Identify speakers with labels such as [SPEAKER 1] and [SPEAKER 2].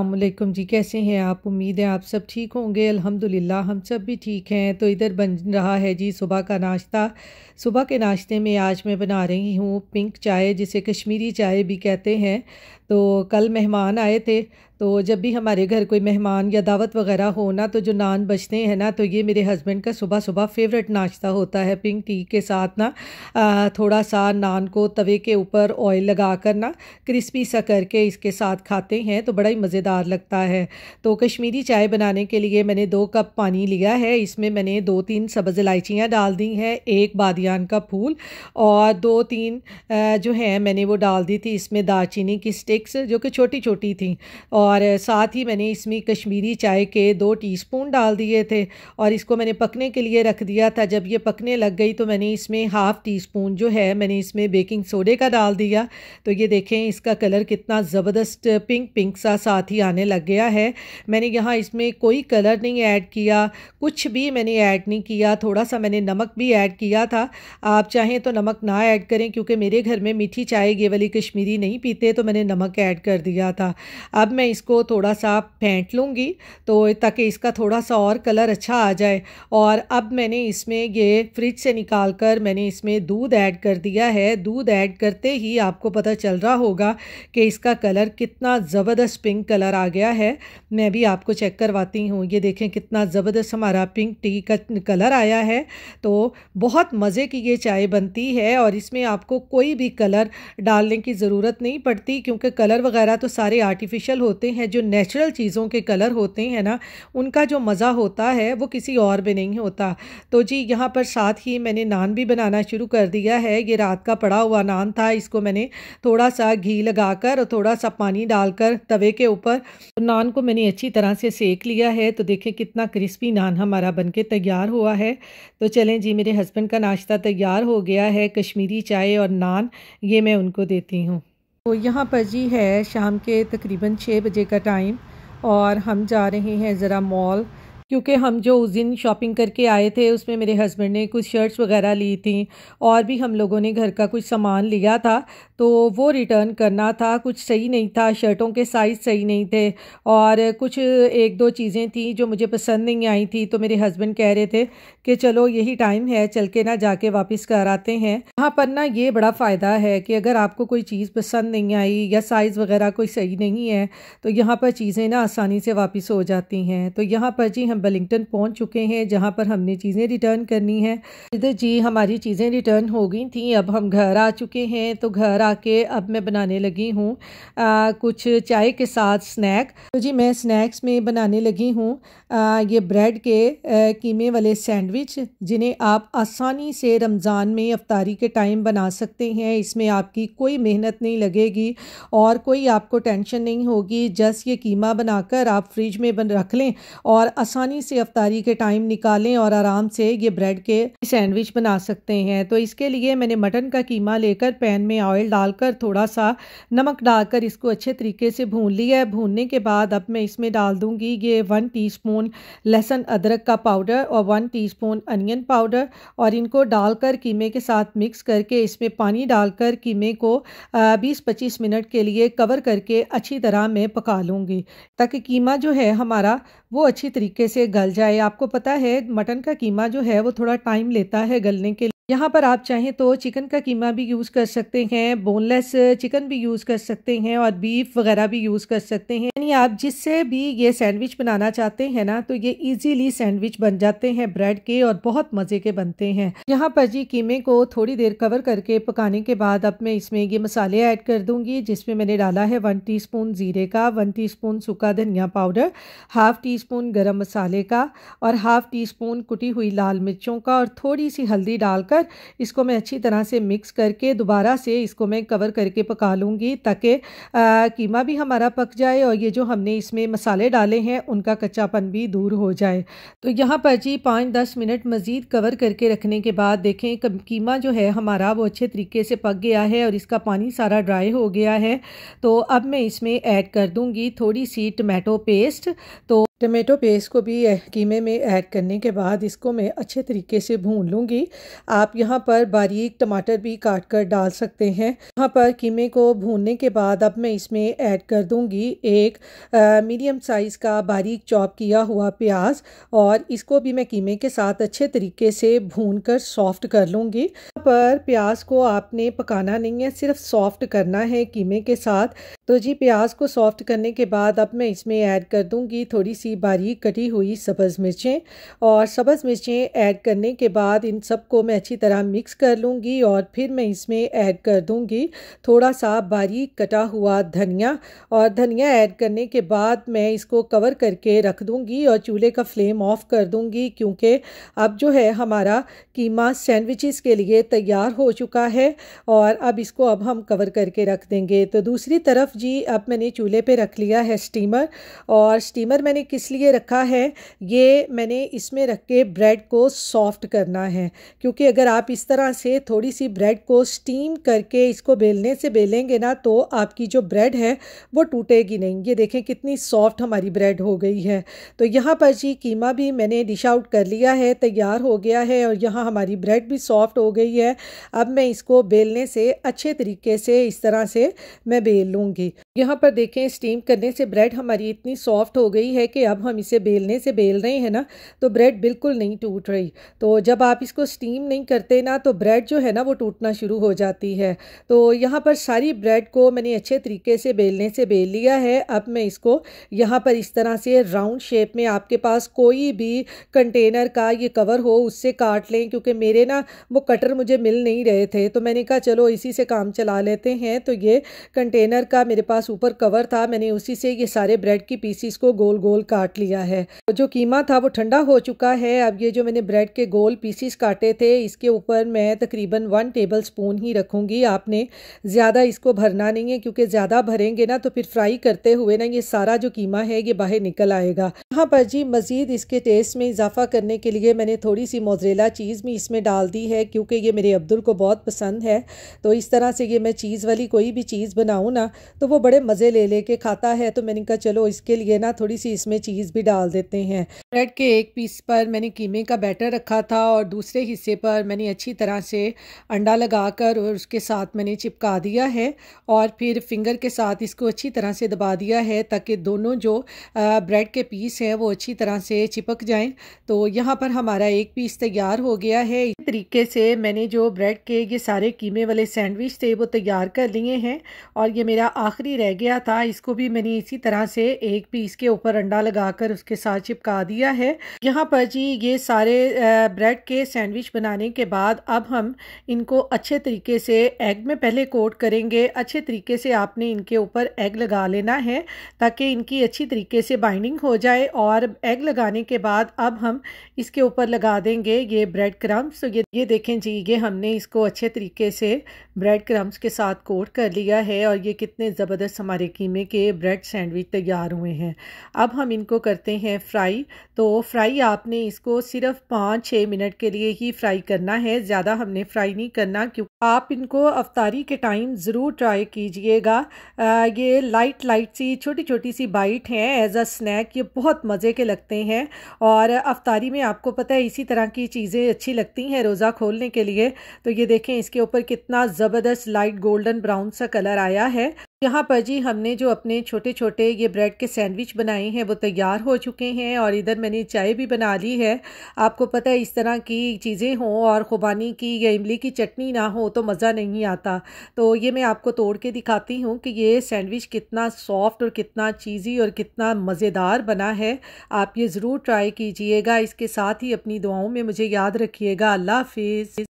[SPEAKER 1] अल्लाम जी कैसे हैं आप उम्मीद है आप सब ठीक होंगे अल्हम्दुलिल्लाह हम सब भी ठीक हैं तो इधर बन रहा है जी सुबह का नाश्ता सुबह के नाश्ते में आज मैं बना रही हूँ पिंक चाय जिसे कश्मीरी चाय भी कहते हैं तो कल मेहमान आए थे तो जब भी हमारे घर कोई मेहमान या दावत वगैरह हो ना तो जो नान बचते हैं ना तो ये मेरे हस्बैंड का सुबह सुबह फेवरेट नाश्ता होता है पिंक टी के साथ ना थोड़ा सा नान को तवे के ऊपर ऑयल लगा कर ना क्रिस्पी सा करके इसके साथ खाते हैं तो बड़ा ही मज़ेदार लगता है तो कश्मीरी चाय बनाने के लिए मैंने दो कप पानी लिया है इसमें मैंने दो तीन सब्ज़ इलायचियाँ डाल दी हैं एक बादियान का फूल और दो तीन जो है मैंने वो डाल दी थी इसमें दालचीनी की स्टिक्स जो कि छोटी छोटी थी और और साथ ही मैंने इसमें कश्मीरी चाय के दो टीस्पून डाल दिए थे और इसको मैंने पकने के लिए रख दिया था जब ये पकने लग गई तो मैंने इसमें हाफ़ टी स्पून जो है मैंने इसमें बेकिंग सोडे का डाल दिया तो ये देखें इसका कलर कितना ज़बरदस्त पिंक पिंक सा साथ ही आने लग गया है मैंने यहाँ इसमें कोई कलर नहीं ऐड किया कुछ भी मैंने ऐड नहीं किया थोड़ा सा मैंने नमक भी ऐड किया था आप चाहें तो नमक ना ऐड करें क्योंकि मेरे घर में मीठी चाय ये वाली कश्मीरी नहीं पीते तो मैंने नमक ऐड कर दिया था अब मैं इसको थोड़ा सा फेंट लूँगी तो ताकि इसका थोड़ा सा और कलर अच्छा आ जाए और अब मैंने इसमें ये फ्रिज से निकाल कर मैंने इसमें दूध ऐड कर दिया है दूध ऐड करते ही आपको पता चल रहा होगा कि इसका कलर कितना ज़बरदस्त पिंक कलर आ गया है मैं भी आपको चेक करवाती हूँ ये देखें कितना ज़बरदस्त हमारा पिंक टी का कलर आया है तो बहुत मज़े की ये चाय बनती है और इसमें आपको कोई भी कलर डालने की ज़रूरत नहीं पड़ती क्योंकि कलर वगैरह तो सारे आर्टिफिशल होते होते हैं जो नेचुरल चीज़ों के कलर होते हैं ना उनका जो मज़ा होता है वो किसी और में नहीं होता तो जी यहाँ पर साथ ही मैंने नान भी बनाना शुरू कर दिया है ये रात का पड़ा हुआ नान था इसको मैंने थोड़ा सा घी लगा कर और थोड़ा सा पानी डालकर तवे के ऊपर नान को मैंने अच्छी तरह से सेक लिया है तो देखें कितना क्रिस्पी नान हमारा बन के तैयार हुआ है तो चलें जी मेरे हस्बैंड का नाश्ता तैयार हो गया है कश्मीरी चाय और नान ये मैं उनको देती हूँ तो यहाँ पर जी है शाम के तकरीबन छः बजे का टाइम और हम जा रहे हैं ज़रा मॉल क्योंकि हम जो उस दिन शॉपिंग करके आए थे उसमें मेरे हस्बैंड ने कुछ शर्ट्स वगैरह ली थी और भी हम लोगों ने घर का कुछ सामान लिया था तो वो रिटर्न करना था कुछ सही नहीं था शर्टों के साइज़ सही नहीं थे और कुछ एक दो चीज़ें थी जो मुझे पसंद नहीं आई थी तो मेरे हस्बैंड कह रहे थे कि चलो यही टाइम है चल के ना जाके वापस कराते हैं वहाँ पर ना ये बड़ा फ़ायदा है कि अगर आपको कोई चीज़ पसंद नहीं आई या साइज़ वगैरह कोई सही नहीं है तो यहाँ पर चीज़ें ना आसानी से वापस हो जाती हैं तो यहाँ पर जी हम बलिंगटन पहुँच चुके हैं जहाँ पर हमने चीज़ें रिटर्न करनी है इधर जी हमारी चीज़ें रिटर्न हो गई थी अब हम घर आ चुके हैं तो घर लगा के अब मैं बनाने लगी हूँ कुछ चाय के साथ स्नैक तो जी मैं स्नैक्स में बनाने लगी हूँ ये ब्रेड के कीमे वाले सैंडविच जिन्हें आप आसानी से रमज़ान में अफ्तारी के टाइम बना सकते हैं इसमें आपकी कोई मेहनत नहीं लगेगी और कोई आपको टेंशन नहीं होगी जस्ट ये कीमा बनाकर आप फ्रिज में बन रख लें और आसानी से अफ्तारी के टाइम निकालें और आराम से ये ब्रेड के सैंडविच बना सकते हैं तो इसके लिए मैंने मटन का कीमा लेकर पैन में ऑयल डालकर थोड़ा सा नमक डालकर इसको अच्छे तरीके से भून लिया है भूनने के बाद अब मैं इसमें डाल दूंगी ये वन टीस्पून लहसुन अदरक का पाउडर और वन टीस्पून अनियन पाउडर और इनको डालकर कीमे के साथ मिक्स करके इसमें पानी डालकर कीमे को बीस पच्चीस मिनट के लिए कवर करके अच्छी तरह मैं पका लूँगी ताकि कीमा जो है हमारा वो अच्छी तरीके से गल जाए आपको पता है मटन का कीमा जो है वो थोड़ा टाइम लेता है गलने के लिए यहाँ पर आप चाहें तो चिकन का कीमा भी यूज़ कर सकते हैं बोनलेस चिकन भी यूज़ कर सकते हैं और बीफ वगैरह भी यूज़ कर सकते हैं यानी आप जिससे भी ये सैंडविच बनाना चाहते हैं ना तो ये इजीली सैंडविच बन जाते हैं ब्रेड के और बहुत मज़े के बनते हैं यहाँ पर जी कीमे को थोड़ी देर कवर करके पकाने के बाद अब मैं इसमें ये मसाले ऐड कर दूँगी जिसमें मैंने डाला है वन टी ज़ीरे का वन टी सूखा धनिया पाउडर हाफ़ टी स्पून गर्म मसाले का और हाफ़ टी स्पून कुटी हुई लाल मिर्चों का और थोड़ी सी हल्दी डालकर डालकर इसको मैं अच्छी तरह से मिक्स करके दोबारा से इसको मैं कवर करके पका लूँगी ताकि कीमा भी हमारा पक जाए और ये जो हमने इसमें मसाले डाले हैं उनका कच्चापन भी दूर हो जाए तो यहाँ पर जी पाँच दस मिनट मज़ीद कवर करके रखने के बाद देखें कीमा जो है हमारा वो अच्छे तरीके से पक गया है और इसका पानी सारा ड्राई हो गया है तो अब मैं इसमें ऐड कर दूँगी थोड़ी सी टमाटो पेस्ट तो टमेटो पेस्ट को भी कीमे में ऐड करने के बाद इसको मैं अच्छे तरीके से भून लूँगी आप यहाँ पर बारीक टमाटर भी काट कर डाल सकते हैं यहाँ पर कीमे को भूनने के बाद अब मैं इसमें ऐड कर दूँगी एक मीडियम साइज़ का बारीक चॉप किया हुआ प्याज और इसको भी मैं कीमे के साथ अच्छे तरीके से भून कर सॉफ्ट कर लूँगी पर प्याज को आपने पकाना नहीं है सिर्फ सॉफ्ट करना है कीमे के साथ तो जी प्याज को सॉफ्ट करने के बाद अब मैं इसमें ऐड कर दूंगी थोड़ी सी बारीक कटी हुई सब्ज़ मिर्चें और सब्ज़ मिर्चें ऐड करने के बाद इन सब को मैं अच्छी तरह मिक्स कर लूँगी और फिर मैं इसमें ऐड कर दूँगी थोड़ा सा बारीक कटा हुआ धनिया और धनिया ऐड करने के बाद मैं इसको कवर करके रख दूँगी और चूल्हे का फ्लेम ऑफ़ कर दूँगी क्योंकि अब जो है हमारा कीमा सैंडविचेस के लिए तैयार हो चुका है और अब इसको अब हम कवर करके रख देंगे तो दूसरी तरफ जी अब मैंने चूल्हे पे रख लिया है स्टीमर और स्टीमर मैंने किस लिए रखा है ये मैंने इसमें रख के ब्रेड को सॉफ्ट करना है क्योंकि अगर आप इस तरह से थोड़ी सी ब्रेड को स्टीम करके इसको बेलने से बेलेंगे ना तो आपकी जो ब्रेड है वो टूटेगी नहीं ये देखें कितनी सॉफ्ट हमारी ब्रेड हो गई है तो यहाँ पर जी कीमा भी मैंने डिश आउट कर लिया है तैयार हो गया है और यहाँ हमारी ब्रेड भी सॉफ्ट हो गई हुई है अब मैं इसको बेलने से अच्छे तरीके से इस तरह से मैं बेल लूँगी यहाँ पर देखें स्टीम करने से ब्रेड हमारी इतनी सॉफ्ट हो गई है कि अब हम इसे बेलने से बेल रहे हैं ना तो ब्रेड बिल्कुल नहीं टूट रही तो जब आप इसको स्टीम नहीं करते ना तो ब्रेड जो है ना वो टूटना शुरू हो जाती है तो यहाँ पर सारी ब्रेड को मैंने अच्छे तरीके से बेलने से बेल लिया है अब मैं इसको यहाँ पर इस तरह से राउंड शेप में आपके पास कोई भी कंटेनर का ये कवर हो उससे काट लें क्योंकि मेरे ना वो कटर मुझे मुझे मिल नहीं रहे थे तो मैंने कहा चलो इसी से काम चला लेते हैं तो ये कंटेनर का मेरे पास ऊपर कवर था मैंने उसी से ये सारे ब्रेड की पीसीस को गोल गोल काट लिया है जो कीमा था वो ठंडा हो चुका है अब ये जो मैंने ब्रेड के गोल पीसीस काटे थे इसके ऊपर मैं तकरीबन वन टेबल स्पून ही रखूँगी आपने ज़्यादा इसको भरना नहीं है क्योंकि ज़्यादा भरेंगे ना तो फिर फ्राई करते हुए ना ये सारा जो कीमा है ये बाहर निकल आएगा यहाँ पर जी मज़ीद इसके टेस्ट में इजाफा करने के लिए मैंने थोड़ी सी मोजरेला चीज़ भी इसमें डाल दी है क्योंकि ये मेरे अब्दुल को बहुत पसंद है तो इस तरह से ये मैं चीज़ वाली कोई भी चीज़ बनाऊँ ना तो वो बड़े मज़े ले लेके खाता है तो मैंने कहा चलो इसके लिए ना थोड़ी सी इसमें चीज़ भी डाल देते हैं ब्रेड के एक पीस पर मैंने कीमे का बैटर रखा था और दूसरे हिस्से पर मैंने अच्छी तरह से अंडा लगा कर और उसके साथ मैंने चिपका दिया है और फिर फिंगर के साथ इसको अच्छी तरह से दबा दिया है ताकि दोनों जो ब्रेड के पीस हैं वो अच्छी तरह से चिपक जाएं तो यहाँ पर हमारा एक पीस तैयार हो गया है इस तरीके से मैंने जो ब्रेड के ये सारे कीमे वाले सैंडविच थे वो तैयार कर लिए हैं और ये मेरा आखिरी रह गया था इसको भी मैंने इसी तरह से एक पीस के ऊपर अंडा लगाकर उसके साथ चिपका दिया है यहाँ पर जी ये सारे ब्रेड के सैंडविच बनाने के बाद अब हम इनको अच्छे तरीके से एग में पहले कोट करेंगे अच्छे तरीके से आपने इनके ऊपर एग लगा लेना है ताकि इनकी अच्छी तरीके से बाइंडिंग हो जाए और एग लगाने के बाद अब हम इसके ऊपर लगा देंगे ये ब्रेड क्रम्स तो ये ये देखें जी ये हमने इसको अच्छे तरीके से ब्रेड क्रम्स के साथ कोट कर लिया है और ये कितने ज़बरदस्त हमारे कीमे के ब्रेड सैंडविच तैयार हुए हैं अब हम इनको करते हैं फ्राई तो फ्राई आपने इसको सिर्फ पाँच छः मिनट के लिए ही फ्राई करना है ज़्यादा हमने फ्राई नहीं करना क्योंकि आप इनको अफतारी के टाइम ज़रूर ट्राई कीजिएगा ये लाइट लाइट सी छोटी छोटी सी बाइट हैं एज अ स्नैक ये बहुत मज़े के लगते हैं और अवतारी में आपको पता है इसी तरह की चीज़ें अच्छी लगती हैं रोज़ा खोलने के लिए तो ये देखें इसके ऊपर कितना ज़बरदस्त लाइट गोल्डन ब्राउन सा कलर आया है यहाँ पर जी हमने जो अपने छोटे छोटे ये ब्रेड के सैंडविच बनाए हैं वो तैयार हो चुके हैं और इधर मैंने चाय भी बना ली है आपको पता है इस तरह की चीज़ें हों और खुबानी की या इमली की चटनी ना हो तो मज़ा नहीं आता तो ये मैं आपको तोड़ के दिखाती हूँ कि ये सैंडविच कितना सॉफ्ट और कितना चीज़ी और कितना मज़ेदार बना है आप ये ज़रूर ट्राई कीजिएगा इसके साथ ही अपनी दुआओं में मुझे याद रखिएगा अल्लाह हाफिज़